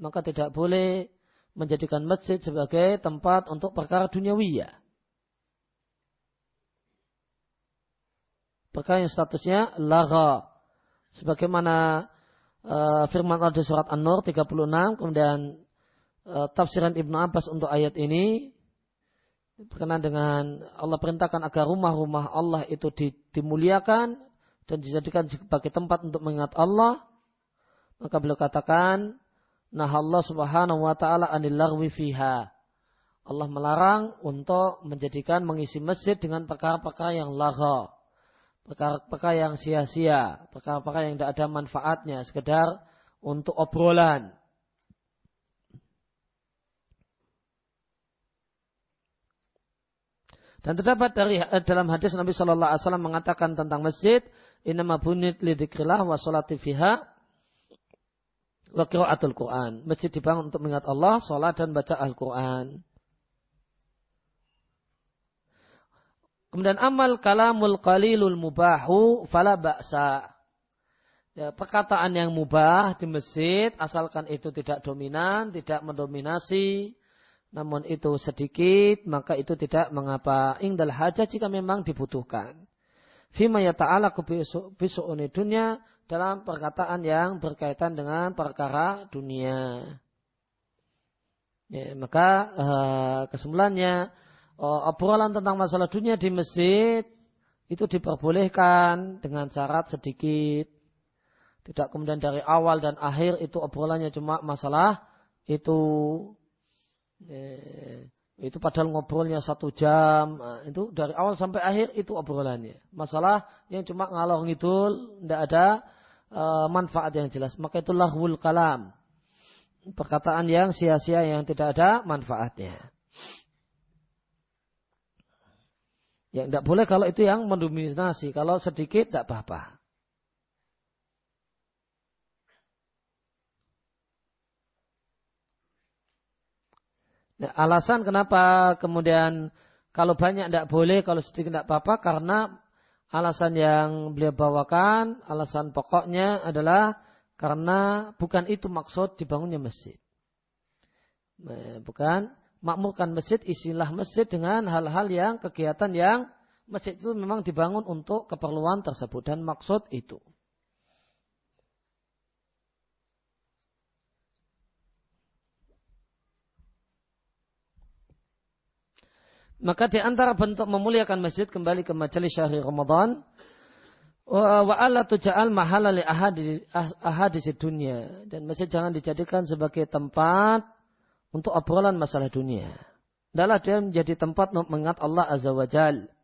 maka tidak boleh menjadikan masjid sebagai tempat untuk perkara duniawiyah. Perkara yang statusnya laga, Sebagaimana uh, firman Allah di surat An-Nur 36, kemudian uh, tafsiran Ibnu Abbas untuk ayat ini, berkenaan dengan Allah perintahkan agar rumah-rumah Allah itu dimuliakan dan dijadikan sebagai tempat untuk mengingat Allah, maka beliau katakan, Nah Allah subhanahu wa ta'ala anil larwi fiha. Allah melarang untuk menjadikan mengisi masjid dengan perkara-perkara yang lagha. Perkara-perkara yang sia-sia. Perkara-perkara yang tidak ada manfaatnya. Sekedar untuk obrolan. Dan terdapat dari eh, dalam hadis Nabi Shallallahu Alaihi Wasallam mengatakan tentang masjid, inama bunit lidikrilah wa fiha wa qiraatul Quran. Masjid dibangun untuk mengingat Allah, sholat dan baca Al-Quran. Kemudian amal kalamul qalilul mubahu fala ba'sa. Ya, perkataan yang mubah di masjid asalkan itu tidak dominan, tidak mendominasi, namun itu sedikit, maka itu tidak mengapa. Ingdal hajat jika memang dibutuhkan. Fima ta'ala kubisu'uni dunia dalam perkataan yang berkaitan dengan perkara dunia. Ya, maka eh, kesimpulannya oh, obrolan tentang masalah dunia di masjid itu diperbolehkan dengan syarat sedikit. Tidak kemudian dari awal dan akhir itu obrolannya cuma masalah itu. Eh, itu padahal ngobrolnya satu jam, eh, itu dari awal sampai akhir itu obrolannya. Masalah yang cuma ngalor ngidul, tidak ada eh, manfaat yang jelas. Maka itu lahwul kalam. Perkataan yang sia-sia yang tidak ada manfaatnya. Yang tidak boleh kalau itu yang mendominasi. Kalau sedikit tidak apa-apa. Nah, alasan kenapa kemudian kalau banyak tidak boleh, kalau sedikit tidak apa-apa, karena alasan yang beliau bawakan, alasan pokoknya adalah karena bukan itu maksud dibangunnya masjid. Nah, bukan makmurkan masjid, isilah masjid dengan hal-hal yang kegiatan yang masjid itu memang dibangun untuk keperluan tersebut dan maksud itu. Maka di antara bentuk memuliakan masjid kembali ke majelis syahri Ramadan wa ala tuja'al mahala li ahadis, ah, di dunia dan masjid jangan dijadikan sebagai tempat untuk obrolan masalah dunia. Dalam dia menjadi tempat mengat Allah Azza wa Jalla